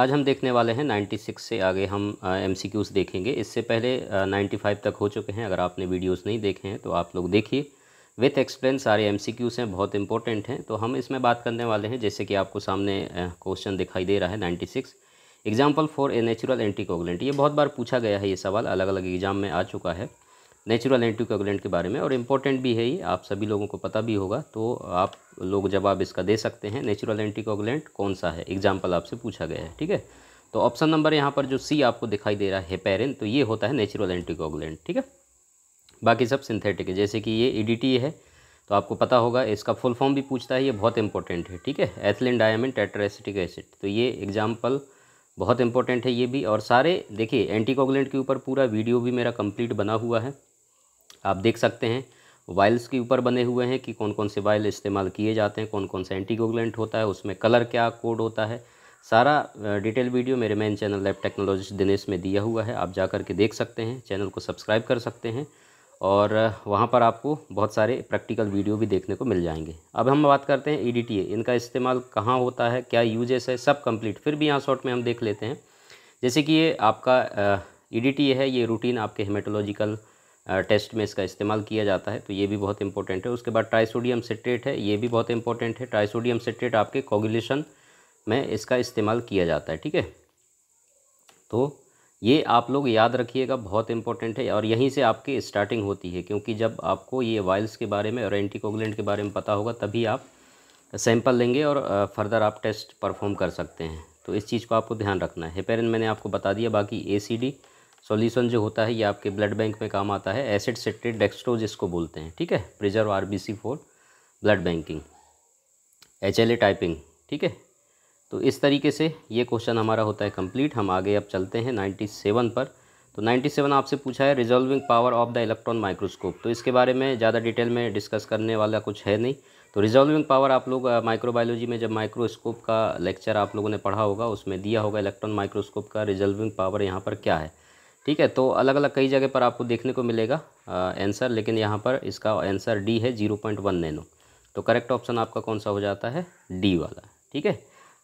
आज हम देखने वाले हैं 96 से आगे हम एम देखेंगे इससे पहले uh, 95 तक हो चुके हैं अगर आपने वीडियोस नहीं देखे हैं तो आप लोग देखिए विथ एक्सप्लेन सारे एम हैं बहुत इंपॉर्टेंट हैं तो हम इसमें बात करने वाले हैं जैसे कि आपको सामने क्वेश्चन दिखाई दे रहा है ninety six example for a natural anticoagulant ये बहुत बार पूछा गया है ये सवाल अलग अलग एग्जाम में आ चुका है नेचुरल एंटीकोगुलेंट के बारे में और इम्पोर्टेंट भी है ये आप सभी लोगों को पता भी होगा तो आप लोग जवाब इसका दे सकते हैं नेचुरल एंटीकोगुलेंट कौन सा है एग्जाम्पल आपसे पूछा गया है ठीक है तो ऑप्शन नंबर यहाँ पर जो सी आपको दिखाई दे रहा है हेपेरिन तो ये होता है नेचुरल एंटीकोगुलेंट ठीक है बाकी सब सिंथेटिक है जैसे कि ये ई e है तो आपको पता होगा इसका फुल फॉर्म भी पूछता है ये बहुत इंपॉर्टेंट है ठीक है एथलिन डायमिन टेट्रासिटिक एसिड तो ये एग्जाम्पल बहुत इंपॉर्टेंट है ये भी और सारे देखिए एंटीकोगुलेंट के ऊपर पूरा वीडियो भी मेरा कंप्लीट बना हुआ है आप देख सकते हैं वाइल्स के ऊपर बने हुए हैं कि कौन कौन से वाइल इस्तेमाल किए जाते हैं कौन कौन सा एंटीकोगुलेंट होता है उसमें कलर क्या कोड होता है सारा डिटेल वीडियो मेरे main channel lab technologist Dinesh में दिया हुआ है आप जा कर के देख सकते हैं चैनल को सब्सक्राइब कर सकते हैं और वहाँ पर आपको बहुत सारे प्रैक्टिकल वीडियो भी देखने को मिल जाएंगे अब हम बात करते हैं ई e इनका इस्तेमाल कहाँ होता है क्या यूजेस है सब कंप्लीट फिर भी यहाँ शॉर्ट में हम देख लेते हैं जैसे कि ये आपका ई e है ये रूटीन आपके हेमेटोलॉजिकल टेस्ट में इसका इस्तेमाल किया जाता है तो ये भी बहुत इंपॉर्टेंट है उसके बाद ट्राइसोडियम सिट्रेट है ये भी बहुत इंपॉर्टेंट है ट्राइसोडियम सिट्रेट आपके कोगुलेशन में इसका इस्तेमाल किया जाता है ठीक है तो ये आप लोग याद रखिएगा बहुत इंपॉर्टेंट है और यहीं से आपकी स्टार्टिंग होती है क्योंकि जब आपको ये वाइल्स के बारे में और एंटीकोगुलेंट के बारे में पता होगा तभी आप सैंपल लेंगे और फर्दर आप टेस्ट परफॉर्म कर सकते हैं तो इस चीज़ को आपको ध्यान रखना है हेपेरिन मैंने आपको बता दिया बाकी ए सी डी सॉल्यूशन जो होता है ये आपके ब्लड बैंक में काम आता है एसिड सेट्रेट डेक्सट्रोज इसको बोलते हैं ठीक है preserve R B C for blood banking H L A typing ठीक है तो इस तरीके से ये क्वेश्चन हमारा होता है कंप्लीट हम आगे अब चलते हैं नाइन्टी सेवन पर तो सेवन आपसे पूछा है resolving power of the electron microscope तो इसके बारे में ज़्यादा डिटेल में डिस्कस करने वाला कुछ है नहीं तो रिजॉल्विंग पावर आप लोग माइक्रोबायोलॉजी में जब माइक्रोस्कोप का लेक्चर आप लोगों ने पढ़ा होगा उसमें दिया होगा इलेक्ट्रॉन माइक्रोस्कोप का रिजॉल्विंग पावर यहाँ पर क्या है ठीक है तो अलग अलग कई जगह पर आपको देखने को मिलेगा आंसर लेकिन यहाँ पर इसका आंसर डी है जीरो पॉइंट वन नैनो तो करेक्ट ऑप्शन आपका कौन सा हो जाता है डी वाला ठीक है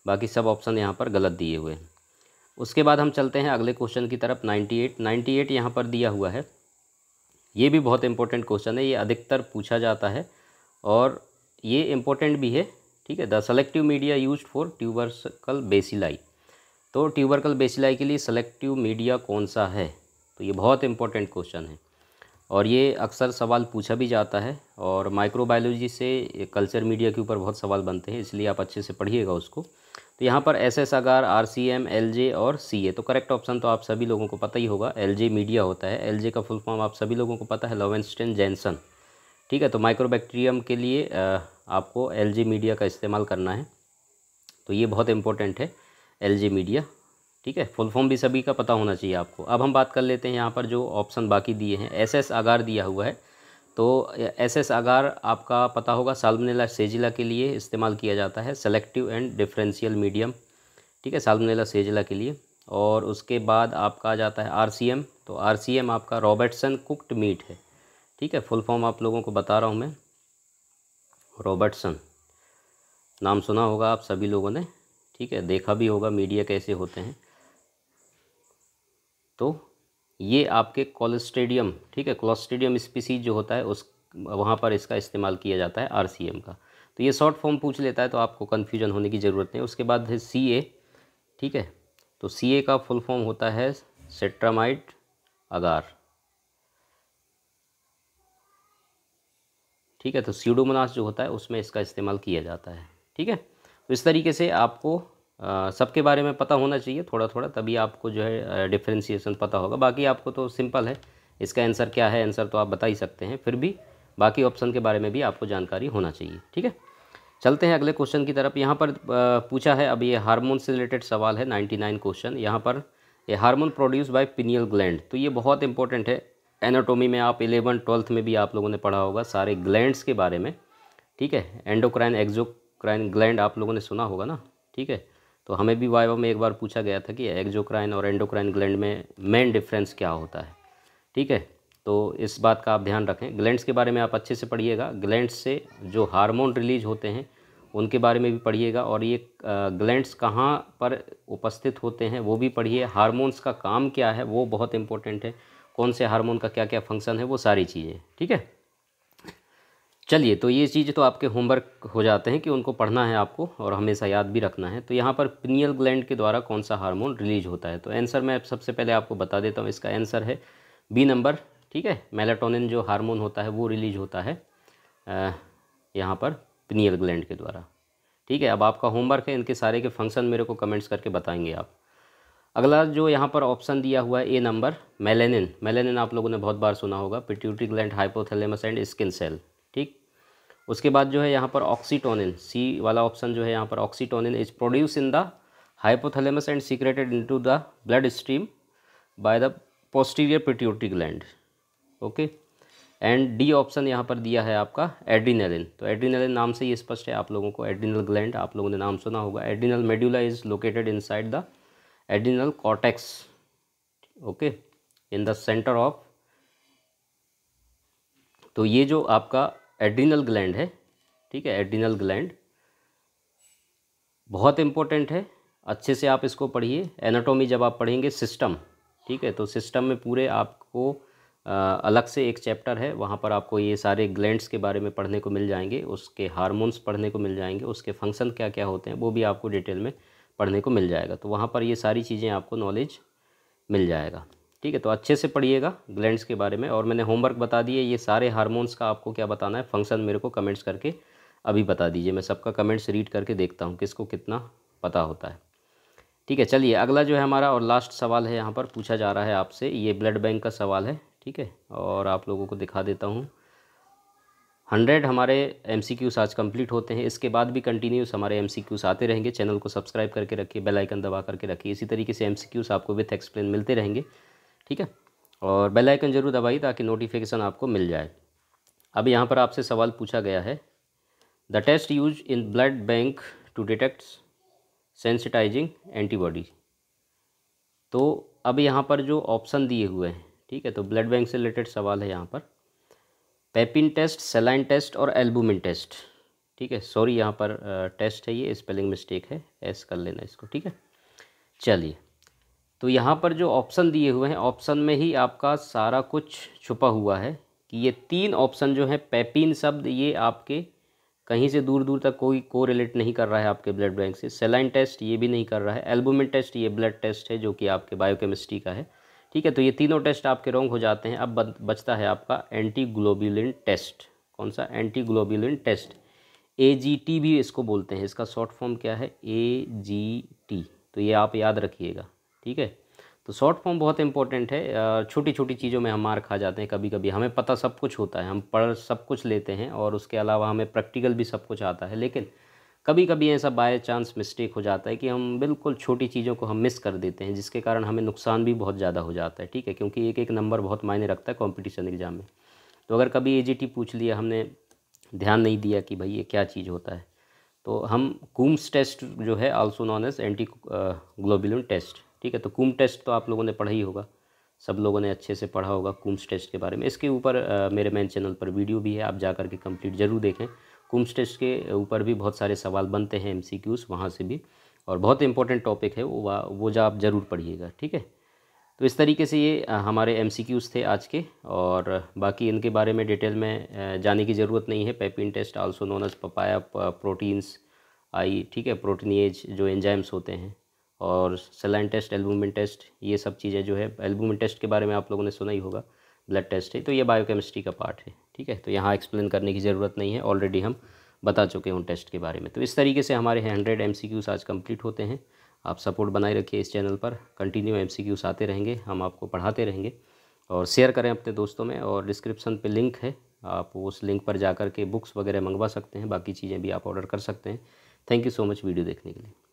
बाकी सब ऑप्शन यहाँ पर गलत दिए हुए हैं उसके बाद हम चलते हैं अगले क्वेश्चन की तरफ नाइन्टी एट नाइन्टी एट यहाँ पर दिया हुआ है ये भी बहुत इंपॉर्टेंट क्वेश्चन है ये अधिकतर पूछा जाता है और ये इम्पोर्टेंट भी है ठीक है the selective media use for tubercle bacilli तो ट्यूबरकल बेसिलाई के लिए सेलेक्टिव मीडिया कौन सा है तो ये बहुत इंपॉर्टेंट क्वेश्चन है और ये अक्सर सवाल पूछा भी जाता है और माइक्रोबायोलॉजी से कल्चर मीडिया के ऊपर बहुत सवाल बनते हैं इसलिए आप अच्छे से पढ़िएगा उसको तो यहाँ पर S S agar R C M L J और सी ए तो करेक्ट ऑप्शन तो आप सभी लोगों को पता ही होगा एल जे मीडिया होता है एल जे का फुल फॉर्म आप सभी लोगों को पता है लोवेंस्टेन जैनसन ठीक है तो माइक्रोबैक्टीरियम के लिए आपको एल जे मीडिया का इस्तेमाल करना है तो ये बहुत इंपॉर्टेंट है एल मीडिया ठीक है फुल फॉर्म भी सभी का पता होना चाहिए आपको अब हम बात कर लेते हैं यहाँ पर जो ऑप्शन बाकी दिए हैं एस एस आगार दिया हुआ है तो एस एस आगार आपका पता होगा सालमनेला सेजिला के लिए इस्तेमाल किया जाता है सेलेक्टिव एंड डिफरेंशियल मीडियम ठीक है सालमनेला सेजिला के लिए और उसके बाद आपका आ जाता है आर सी एम तो आर सी एम आपका रॉबर्टसन कुकड मीट है ठीक है फुल फॉर्म आप लोगों को बता रहा हूँ मैं रॉबर्टसन नाम सुना होगा आप सभी लोगों ने ठीक है देखा भी होगा मीडिया कैसे होते हैं तो ये आपके कोलेस्ट्रेडियम ठीक है कोलेस्ट्रेडियम स्पीसीज जो होता है उस वहाँ पर इसका इस्तेमाल किया जाता है आर का तो ये शॉर्ट फॉर्म पूछ लेता है तो आपको कन्फ्यूजन होने की ज़रूरत नहीं उसके बाद है सी ठीक है तो सी का फुल फॉर्म होता है सेट्रामाइड अगार ठीक है तो सीडोमोनास जो होता है उसमें इसका इस्तेमाल किया जाता है ठीक है तो इस तरीके से आपको सबके बारे में पता होना चाहिए थोड़ा थोड़ा तभी आपको जो है डिफ्रेंसीसन पता होगा बाकी आपको तो सिंपल है इसका आंसर क्या है आंसर तो आप बता ही सकते हैं फिर भी बाकी ऑप्शन के बारे में भी आपको जानकारी होना चाहिए ठीक है चलते हैं अगले क्वेश्चन की तरफ यहाँ पर पूछा है अब ये हार्मोन से रिलेटेड सवाल है 99 क्वेश्चन यहाँ पर ये hormone produce by pineal gland तो ये बहुत इंपॉर्टेंट है एनाटोमी में आप इलेवन ट्वेल्थ में भी आप लोगों ने पढ़ा होगा सारे ग्लैंड्स के बारे में ठीक है एंडोक्राइन एक्जो क्राइन ग्लैंड आप लोगों ने सुना होगा ना ठीक है तो हमें भी वाइवा में एक बार पूछा गया था कि एग्जोक्राइन और एंडोक्राइन ग्लैंड में मेन डिफरेंस क्या होता है ठीक है तो इस बात का आप ध्यान रखें ग्लैंड्स के बारे में आप अच्छे से पढ़िएगा ग्लैंड्स से जो हार्मोन रिलीज होते हैं उनके बारे में भी पढ़िएगा और ये ग्लैंड्स कहाँ पर उपस्थित होते हैं वो भी पढ़िए हारमोन्स का काम क्या है वो बहुत इंपॉर्टेंट है कौन से हारमोन का क्या क्या फंक्शन है वो सारी चीज़ें ठीक है चलिए तो ये चीज़ तो आपके होमवर्क हो जाते हैं कि उनको पढ़ना है आपको और हमेशा याद भी रखना है तो यहाँ पर पिनियल ग्लैंड के द्वारा कौन सा हार्मोन रिलीज होता है तो आंसर मैं सबसे पहले आपको बता देता हूँ इसका आंसर है बी नंबर ठीक है मेलाटोनिन जो हार्मोन होता है वो रिलीज होता है यहाँ पर पिनियल ग्लैंड के द्वारा ठीक है अब आपका होमवर्क है इनके सारे के फंक्शन मेरे को कमेंट्स करके बताएंगे आप अगला जो यहाँ पर ऑप्शन दिया हुआ है ए नंबर मेलेनिन मेलेनिन आप लोगों ने बहुत बार सुना होगा pituitary gland hypothalamus and skin cell ठीक उसके बाद जो है यहाँ पर ऑक्सीटोनिन सी वाला ऑप्शन जो है यहाँ पर oxytocin is produce in the hypothalamus and secreted into the blood stream by the posterior pituitary gland okay and D option यहाँ पर दिया है आपका एड्रीनलिन तो एड्रीनलिन नाम से ये स्पष्ट है आप लोगों को एड्रीनल ग्लैंड आप लोगों ने नाम सुना होगा adrenal medulla is located inside the adrenal cortex okay in the centre of तो ये जो आपका एड्रिनल ग्लैंड है ठीक है एड्रिनल ग्लैंड बहुत इम्पोर्टेंट है अच्छे से आप इसको पढ़िए एनाटॉमी जब आप पढ़ेंगे सिस्टम ठीक है तो सिस्टम में पूरे आपको आ, अलग से एक चैप्टर है वहाँ पर आपको ये सारे ग्लैंड्स के बारे में पढ़ने को मिल जाएंगे उसके हार्मोन्स पढ़ने को मिल जाएंगे उसके फंक्शन क्या क्या होते हैं वो भी आपको डिटेल में पढ़ने को मिल जाएगा तो वहाँ पर ये सारी चीज़ें आपको नॉलेज मिल जाएगा ठीक है तो अच्छे से पढ़िएगा ग्लैंड्स के बारे में और मैंने होमवर्क बता दिए ये सारे हार्मोन्स का आपको क्या बताना है फंक्शन मेरे को कमेंट्स करके अभी बता दीजिए मैं सबका कमेंट्स रीड करके देखता हूँ किसको कितना पता होता है ठीक है चलिए अगला जो है हमारा और लास्ट सवाल है यहाँ पर पूछा जा रहा है आपसे ये ब्लड बैंक का सवाल है ठीक है और आप लोगों को दिखा देता हूँ हंड्रेड हमारे एम आज कंप्लीट होते हैं इसके बाद भी कंटिन्यूस हमारे एम आते रहेंगे चैनल को सब्सक्राइब करके रखिए बेल आइकन दबा करके रखिए इसी तरीके से एम आपको विथ एक्सप्लेन मिलते रहेंगे ठीक है और बेल आइकन ज़रूर दबाइए ताकि नोटिफिकेशन आपको मिल जाए अब यहाँ पर आपसे सवाल पूछा गया है the test use in blood bank to detect sensitising antibody तो अब यहाँ पर जो ऑप्शन दिए हुए हैं ठीक है तो ब्लड बैंक से रिलेटेड सवाल है यहाँ पर पेपिन टेस्ट सेलाइन टेस्ट और एल्बुमिन टेस्ट ठीक है सॉरी यहाँ पर टेस्ट है ये स्पेलिंग मिस्टेक है एस कर लेना इसको ठीक है चलिए तो यहाँ पर जो ऑप्शन दिए हुए हैं ऑप्शन में ही आपका सारा कुछ छुपा हुआ है कि ये तीन ऑप्शन जो है पैपिन शब्द ये आपके कहीं से दूर दूर तक कोई को रिलेट नहीं कर रहा है आपके ब्लड बैंक से सेलाइन टेस्ट ये भी नहीं कर रहा है एल्बुमिन टेस्ट ये ब्लड टेस्ट है जो कि आपके बायोकेमिस्ट्री का है ठीक है तो ये तीनों टेस्ट आपके रॉन्ग हो जाते हैं अब बचता है आपका एंटी टेस्ट कौन सा एंटी टेस्ट ए भी इसको बोलते हैं इसका शॉर्ट फॉर्म क्या है ए तो ये आप याद रखिएगा ठीक है तो शॉर्ट फॉर्म बहुत इंपॉर्टेंट है छोटी छोटी चीज़ों में हम मार खा जाते हैं कभी कभी हमें पता सब कुछ होता है हम पढ़ सब कुछ लेते हैं और उसके अलावा हमें प्रैक्टिकल भी सब कुछ आता है लेकिन कभी कभी ऐसा बाय चांस मिस्टेक हो जाता है कि हम बिल्कुल छोटी चीज़ों को हम मिस कर देते हैं जिसके कारण हमें नुकसान भी बहुत ज़्यादा हो जाता है ठीक है क्योंकि एक एक नंबर बहुत मायने रखता है कॉम्पिटिशन एग्ज़ाम में तो अगर कभी ए पूछ लिया हमने ध्यान नहीं दिया कि भाई ये क्या चीज़ होता है तो हम कूम्स टेस्ट जो है also known as anti globulin test ठीक है तो कुम टेस्ट तो आप लोगों ने पढ़ा ही होगा सब लोगों ने अच्छे से पढ़ा होगा कुम्स टेस्ट के बारे में इसके ऊपर मेरे मेन चैनल पर वीडियो भी है आप जा करके कंप्लीट ज़रूर देखें कुम्स टेस्ट के ऊपर भी बहुत सारे सवाल बनते हैं एम सी वहाँ से भी और बहुत इंपॉर्टेंट टॉपिक है वो वो जो आप ज़रूर पढ़िएगा ठीक है तो इस तरीके से ये हमारे एम थे आज के और बाकी इनके बारे में डिटेल में जाने की ज़रूरत नहीं है papain test also known as papaya proteins आई ठीक है प्रोटीनियज जो एंजाइम्स होते हैं और सलाइन टेस्ट एल्बूमिन टेस्ट ये सब चीज़ें जो है एल्बुमिन टेस्ट के बारे में आप लोगों ने सुना ही होगा ब्लड टेस्ट है तो ये बायोकेमिस्ट्री का पार्ट है ठीक है तो यहाँ एक्सप्लेन करने की ज़रूरत नहीं है ऑलरेडी हम बता चुके हैं उन टेस्ट के बारे में तो इस तरीके से हमारे हंड्रेड एम आज कम्प्लीट होते हैं आप सपोर्ट बनाए रखिए इस चैनल पर कंटिन्यू एम आते रहेंगे हम आपको पढ़ाते रहेंगे और शेयर करें अपने दोस्तों में और डिस्क्रिप्शन पर लिंक है आप उस लिंक पर जा के बुक्स वगैरह मंगवा सकते हैं बाकी चीज़ें भी आप ऑर्डर कर सकते हैं thank you so much video देखने के लिए